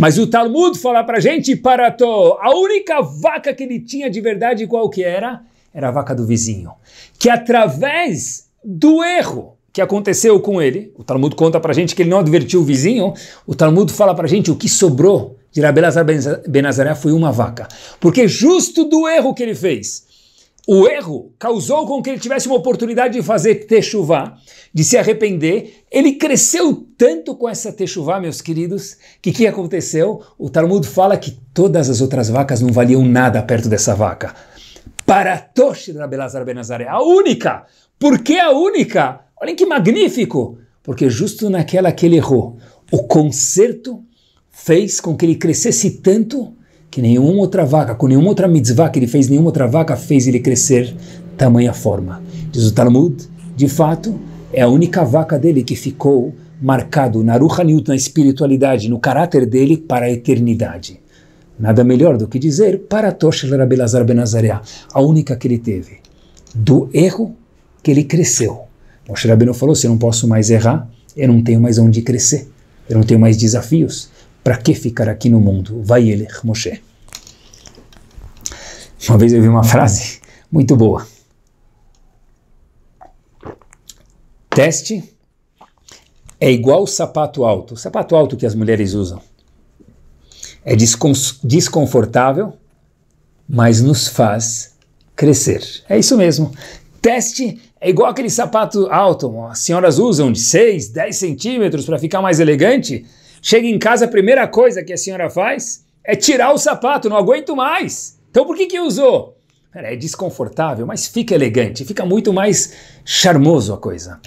Mas o Talmud fala pra gente, Parató, a única vaca que ele tinha de verdade qual que era? Era a vaca do vizinho. Que através do erro, que aconteceu com ele. O Talmud conta para a gente que ele não advertiu o vizinho. O Talmud fala para a gente o que sobrou de Rabelazar Benazaré foi uma vaca. Porque justo do erro que ele fez, o erro causou com que ele tivesse uma oportunidade de fazer techuvá, de se arrepender. Ele cresceu tanto com essa techuvá, meus queridos, que o que aconteceu? O Talmud fala que todas as outras vacas não valiam nada perto dessa vaca. Para de Rabelazar Benazaré, a única. Por que a única? Olhem que magnífico! Porque justo naquela que ele errou, o conserto fez com que ele crescesse tanto que nenhuma outra vaca, com nenhuma outra mitzvah que ele fez, nenhuma outra vaca fez ele crescer tamanha forma. Diz o Talmud, de fato, é a única vaca dele que ficou marcado na Ruhaniut, na espiritualidade, no caráter dele para a eternidade. Nada melhor do que dizer para Toshel Rabelazar Benazarea, a única que ele teve. Do erro que ele cresceu Moshe Rabbeinu falou, se eu não posso mais errar, eu não tenho mais onde crescer, eu não tenho mais desafios. Para que ficar aqui no mundo? Vai ele, Moshe. Uma vez eu vi uma frase muito boa. Teste é igual o sapato alto. sapato alto que as mulheres usam. É desconfortável, mas nos faz crescer. É isso mesmo. Teste é igual aquele sapato alto, as senhoras usam de 6, 10 centímetros para ficar mais elegante. Chega em casa, a primeira coisa que a senhora faz é tirar o sapato, não aguento mais. Então por que, que usou? Pera, é desconfortável, mas fica elegante, fica muito mais charmoso a coisa.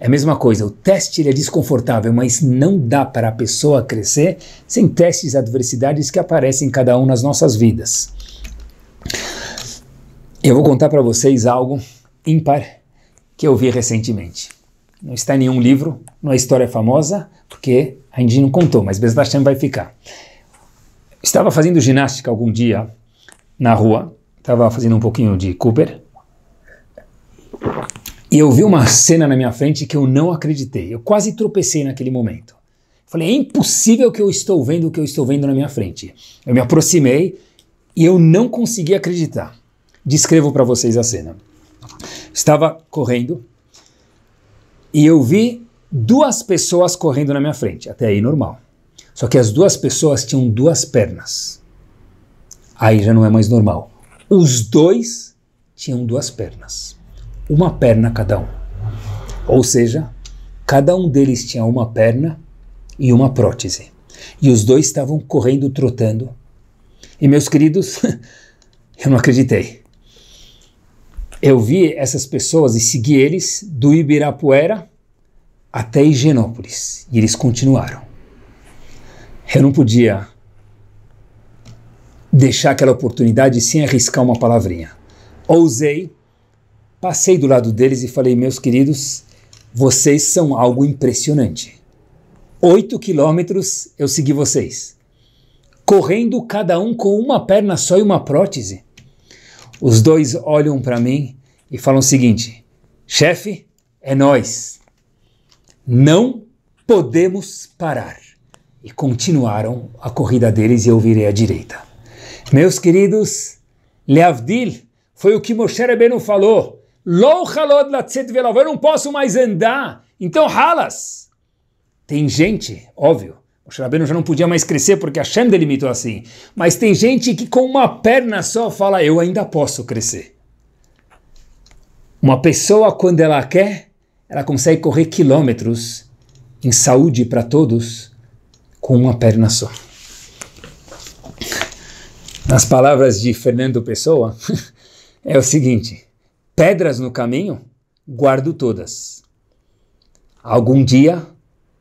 É a mesma coisa, o teste é desconfortável, mas não dá para a pessoa crescer sem testes e adversidades que aparecem cada um nas nossas vidas. Eu vou contar para vocês algo ímpar que eu vi recentemente. Não está em nenhum livro, não é história famosa, porque a Indy não contou, mas Bezat vai ficar. Estava fazendo ginástica algum dia na rua, estava fazendo um pouquinho de Cooper, e eu vi uma cena na minha frente que eu não acreditei. Eu quase tropecei naquele momento. Falei, é impossível que eu estou vendo o que eu estou vendo na minha frente. Eu me aproximei e eu não consegui acreditar. Descrevo para vocês a cena. Estava correndo e eu vi duas pessoas correndo na minha frente, até aí normal. Só que as duas pessoas tinham duas pernas. Aí já não é mais normal. Os dois tinham duas pernas, uma perna cada um. Ou seja, cada um deles tinha uma perna e uma prótese. E os dois estavam correndo, trotando. E meus queridos, eu não acreditei eu vi essas pessoas e segui eles do Ibirapuera até Higienópolis. E eles continuaram. Eu não podia deixar aquela oportunidade sem arriscar uma palavrinha. Ousei, passei do lado deles e falei: meus queridos, vocês são algo impressionante. Oito quilômetros eu segui vocês, correndo cada um com uma perna só e uma prótese. Os dois olham para mim e falam o seguinte: chefe, é nós. Não podemos parar. E continuaram a corrida deles e eu virei à direita. Meus queridos, Leavdil foi o que Moshe Rabbeinu falou. Eu não posso mais andar. Então, ralas. Tem gente, óbvio, o Rabbeinu já não podia mais crescer porque a Hashem delimitou assim. Mas tem gente que com uma perna só fala, eu ainda posso crescer. Uma pessoa, quando ela quer, ela consegue correr quilômetros em saúde para todos com uma perna só. Nas palavras de Fernando Pessoa, é o seguinte: pedras no caminho, guardo todas. Algum dia,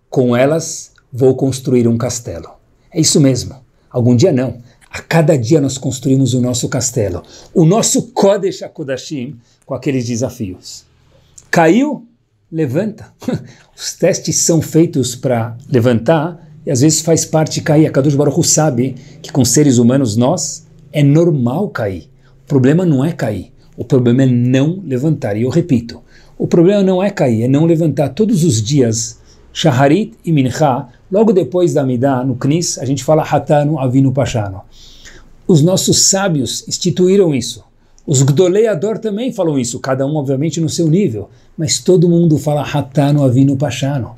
com elas, vou construir um castelo. É isso mesmo. Algum dia não. A cada dia nós construímos o nosso castelo, o nosso Kodesh HaKodashim, com aqueles desafios. Caiu? Levanta. Os testes são feitos para levantar e às vezes faz parte cair. A Kadosh Baruch sabe que com seres humanos nós é normal cair. O problema não é cair, o problema é não levantar. E eu repito, o problema não é cair, é não levantar todos os dias Shaharit e Mincha Logo depois da Midah, no Knis, a gente fala Hatanu Avinu pachano. Os nossos sábios instituíram isso. Os Gdoleador também falam isso, cada um obviamente no seu nível, mas todo mundo fala Hatano Avino Pachano.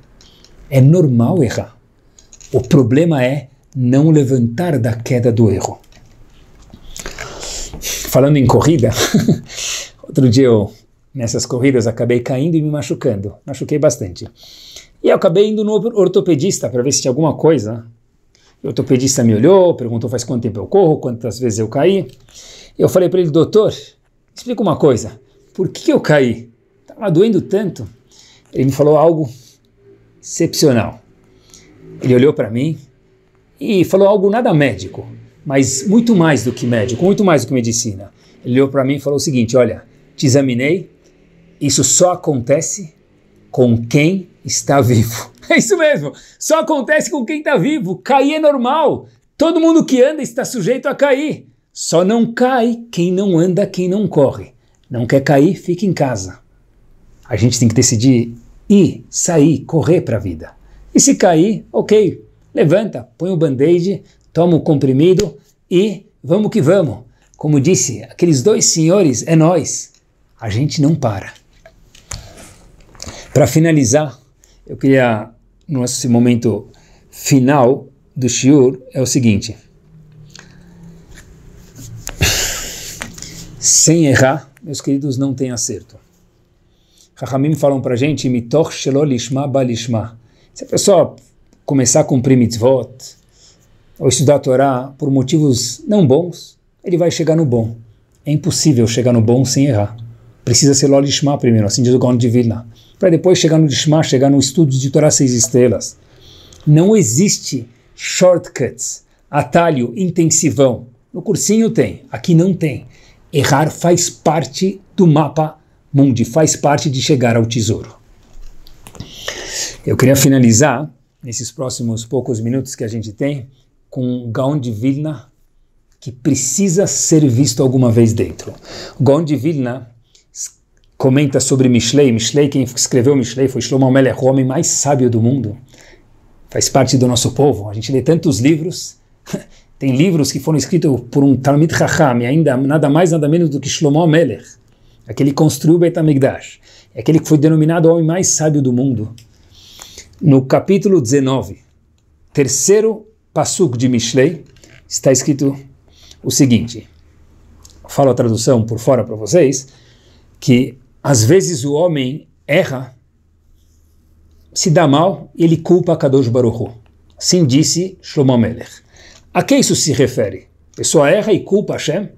É normal errar. O problema é não levantar da queda do erro. Falando em corrida, outro dia eu, nessas corridas, acabei caindo e me machucando. Machuquei bastante. E eu acabei indo no ortopedista para ver se tinha alguma coisa. O ortopedista me olhou, perguntou faz quanto tempo eu corro, quantas vezes eu caí. Eu falei para ele, doutor, explica uma coisa, por que eu caí? Estava doendo tanto. Ele me falou algo excepcional. Ele olhou para mim e falou algo nada médico, mas muito mais do que médico, muito mais do que medicina. Ele olhou para mim e falou o seguinte: olha, te examinei, isso só acontece com quem está vivo. É isso mesmo. Só acontece com quem está vivo. Cair é normal. Todo mundo que anda está sujeito a cair. Só não cai quem não anda, quem não corre. Não quer cair, fica em casa. A gente tem que decidir ir, sair, correr para a vida. E se cair, ok, levanta, põe o band-aid, toma o comprimido e vamos que vamos. Como disse, aqueles dois senhores, é nós. A gente não para. Para finalizar, eu queria, nesse momento final do Shiur, é o seguinte. Sem errar, meus queridos, não tem acerto. Rahamim falam para gente, mitoch shelolishma balishma. Se a pessoa começar a cumprir mitzvot, ou estudar a Torá por motivos não bons, ele vai chegar no bom. É impossível chegar no bom sem errar. Precisa ser lolishma primeiro, assim diz o Gaon de Vilna para depois chegar no Dishma, chegar no estudo de Torá seis estrelas. Não existe shortcuts, atalho, intensivão. No cursinho tem, aqui não tem. Errar faz parte do mapa mundi, faz parte de chegar ao tesouro. Eu queria finalizar, nesses próximos poucos minutos que a gente tem, com o Gaon de Vilna, que precisa ser visto alguma vez dentro. O Gaon de Vilna comenta sobre Mishlei. Mishlei, quem escreveu Mishlei foi Shlomo Melech, o homem mais sábio do mundo. Faz parte do nosso povo. A gente lê tantos livros. Tem livros que foram escritos por um Talmud Chacham, ainda nada mais, nada menos do que Shlomo Melech. Aquele que construiu Beit HaMikdash. É aquele que foi denominado o homem mais sábio do mundo. No capítulo 19, terceiro passuk de Mishlei, está escrito o seguinte. Falo a tradução por fora para vocês, que às vezes o homem erra, se dá mal e ele culpa a Kadosh Baruch Assim disse Shlomo Melech. A que isso se refere? A pessoa erra e culpa Hashem?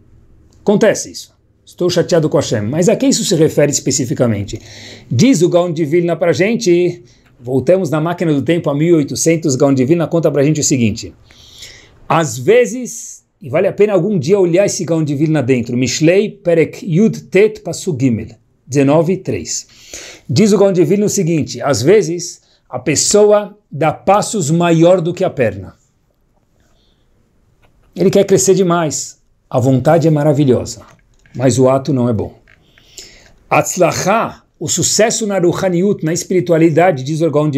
Acontece isso. Estou chateado com Hashem. Mas a que isso se refere especificamente? Diz o Gaon de Vilna para gente. Voltamos na máquina do tempo a 1800. Gaon de Vilna conta para gente o seguinte. Às vezes, e vale a pena algum dia olhar esse Gaon de Vilna dentro. Mishlei Perek Yud Tet Pasugimel. 19:3. Diz o Gondivino o seguinte: às vezes a pessoa dá passos maior do que a perna. Ele quer crescer demais. A vontade é maravilhosa, mas o ato não é bom. Atzlachá, o sucesso na Ruhaniut, na espiritualidade, diz o órgão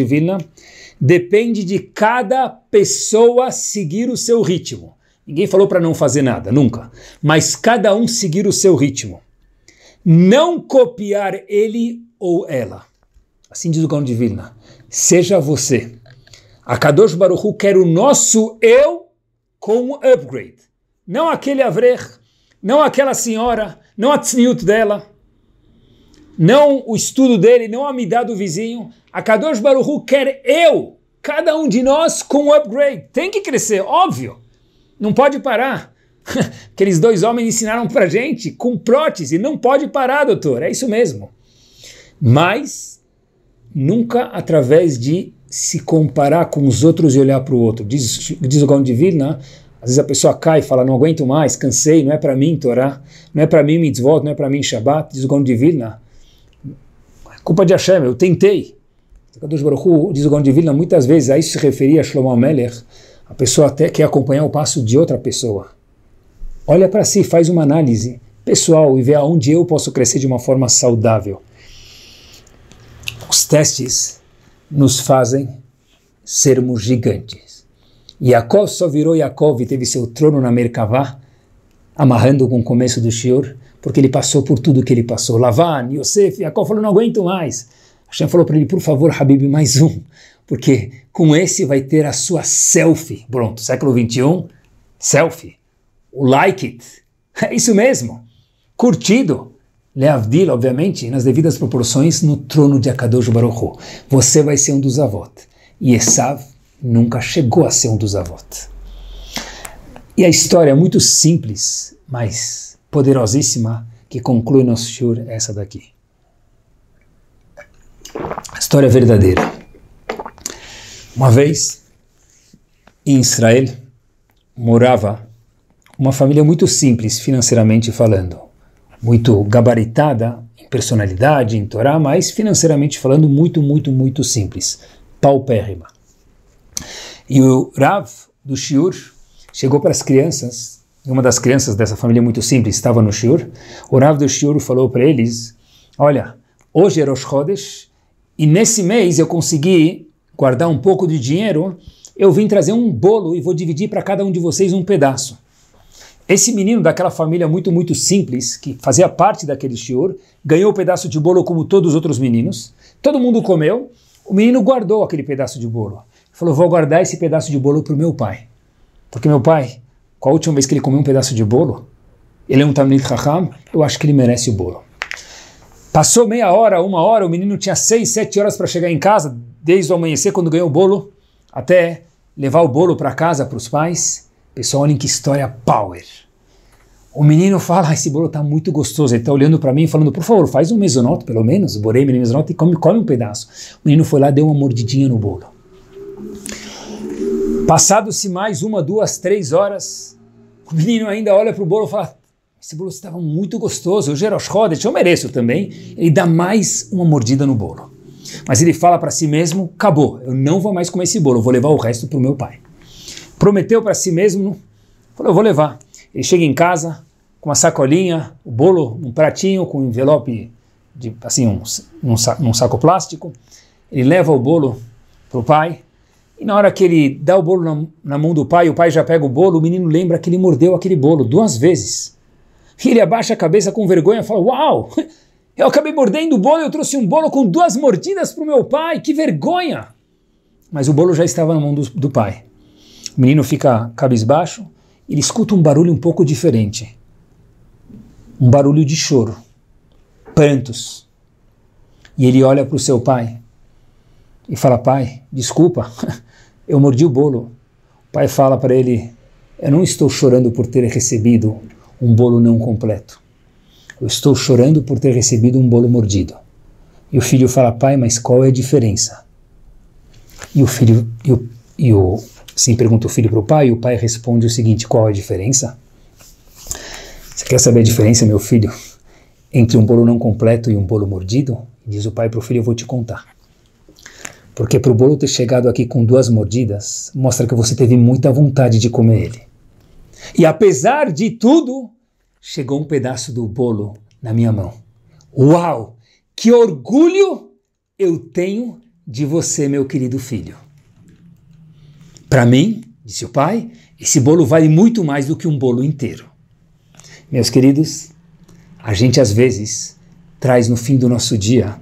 depende de cada pessoa seguir o seu ritmo. Ninguém falou para não fazer nada, nunca. Mas cada um seguir o seu ritmo não copiar ele ou ela. Assim diz o Gão de Vilna. Seja você. A Kadosh Baruchu quer o nosso eu com um upgrade. Não aquele avrer, não aquela senhora, não a tzniut dela, não o estudo dele, não a midá do vizinho. A Kadosh Baruchu quer eu, cada um de nós, com um upgrade. Tem que crescer, óbvio. Não pode parar. Aqueles dois homens ensinaram para gente com prótese, não pode parar, doutor, é isso mesmo. Mas nunca através de se comparar com os outros e olhar para o outro. Diz, diz o Gaon né? às vezes a pessoa cai e fala, não aguento mais, cansei, não é para mim Torá, não é para mim Mitzvot, não é para mim Shabbat. Diz o Gaon né? é culpa de Hashem, eu tentei. diz o Gaon né? muitas vezes a isso se referia Shlomo Melech, a pessoa até quer acompanhar o passo de outra pessoa. Olha para si, faz uma análise pessoal e vê aonde eu posso crescer de uma forma saudável. Os testes nos fazem sermos gigantes. Jacó só virou Jacó e teve seu trono na Merkavá, amarrando com o começo do Shior, porque ele passou por tudo que ele passou. Lavan, Yosef, Jacó falou, não aguento mais. Hashem falou para ele, por favor, Habib, mais um, porque com esse vai ter a sua selfie. Pronto, século 21, selfie o like it. É isso mesmo. Curtido. Leavdil, né, obviamente, nas devidas proporções, no trono de Akadosh Baruch Hu. Você vai ser um dos avot. E Esav nunca chegou a ser um dos avot. E a história é muito simples, mas poderosíssima, que conclui nosso shur é essa daqui. A história é verdadeira. Uma vez, em Israel, morava uma família muito simples, financeiramente falando. Muito gabaritada em personalidade, em Torá, mas financeiramente falando, muito, muito, muito simples. Paupérrima. E o Rav do Shiur chegou para as crianças uma das crianças dessa família muito simples estava no Shiur, o Rav do Shiur falou para eles, olha, hoje é o Chodesh, e nesse mês eu consegui guardar um pouco de dinheiro, eu vim trazer um bolo e vou dividir para cada um de vocês um pedaço. Esse menino daquela família muito, muito simples, que fazia parte daquele shiur, ganhou o um pedaço de bolo como todos os outros meninos. Todo mundo comeu, o menino guardou aquele pedaço de bolo. Falou, vou guardar esse pedaço de bolo para o meu pai. Porque meu pai, com a última vez que ele comeu um pedaço de bolo, ele é um Tamil Chacham, eu acho que ele merece o bolo. Passou meia hora, uma hora, o menino tinha seis, sete horas para chegar em casa, desde o amanhecer, quando ganhou o bolo, até levar o bolo para casa, para os pais. Pessoal, olhem que história power. O menino fala, ah, esse bolo está muito gostoso. Ele está olhando para mim e falando, por favor, faz um mesonoto pelo menos, borei no mesonoto e come, come um pedaço. O menino foi lá, deu uma mordidinha no bolo. Passado-se mais uma, duas, três horas, o menino ainda olha para o bolo e fala, esse bolo estava muito gostoso, O Gerosh eu mereço também. Ele dá mais uma mordida no bolo. Mas ele fala para si mesmo, acabou, eu não vou mais comer esse bolo, vou levar o resto para o meu pai prometeu para si mesmo, falou, eu vou levar. Ele chega em casa com uma sacolinha, o bolo, um pratinho com um envelope, de, assim, um, um, saco, um saco plástico. Ele leva o bolo para o pai, e na hora que ele dá o bolo na, na, mão do pai, o pai já pega o bolo, o menino lembra que ele mordeu aquele bolo duas vezes. E ele abaixa a cabeça com vergonha e fala: Uau! Eu acabei mordendo o bolo, eu trouxe um bolo com duas mordidas para o meu pai, que vergonha! Mas o bolo já estava na mão do, do pai. O menino fica cabisbaixo, ele escuta um barulho um pouco diferente. Um barulho de choro, prantos. E ele olha para o seu pai e fala: Pai, desculpa, eu mordi o bolo. O pai fala para ele: Eu não estou chorando por ter recebido um bolo não completo. Eu estou chorando por ter recebido um bolo mordido. E o filho fala: Pai, mas qual é a diferença? E o filho e o, e o Sim, pergunta o filho para o pai, e o pai responde o seguinte: qual a diferença? Você quer saber a diferença, meu filho, entre um bolo não completo e um bolo mordido? Diz o pai para o filho: eu vou te contar. Porque para o bolo ter chegado aqui com duas mordidas, mostra que você teve muita vontade de comer ele. E apesar de tudo, chegou um pedaço do bolo na minha mão. Uau! Que orgulho eu tenho de você, meu querido filho. Para mim, disse o pai, esse bolo vale muito mais do que um bolo inteiro. Meus queridos, a gente às vezes traz no fim do nosso dia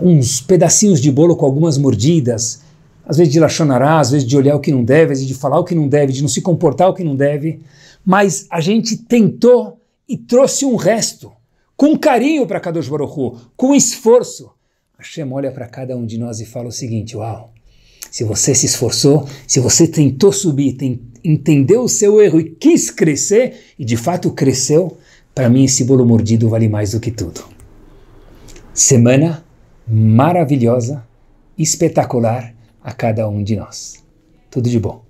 uns pedacinhos de bolo com algumas mordidas, às vezes de lacionará, às vezes de olhar o que não deve, às vezes de falar o que não deve, de não se comportar o que não deve, mas a gente tentou e trouxe um resto, com carinho para Kadosh Baruch com esforço. Hashem olha para cada um de nós e fala o seguinte, uau, se você se esforçou, se você tentou subir, tem, entendeu o seu erro e quis crescer, e de fato cresceu, para mim esse bolo mordido vale mais do que tudo. Semana maravilhosa, espetacular a cada um de nós. Tudo de bom.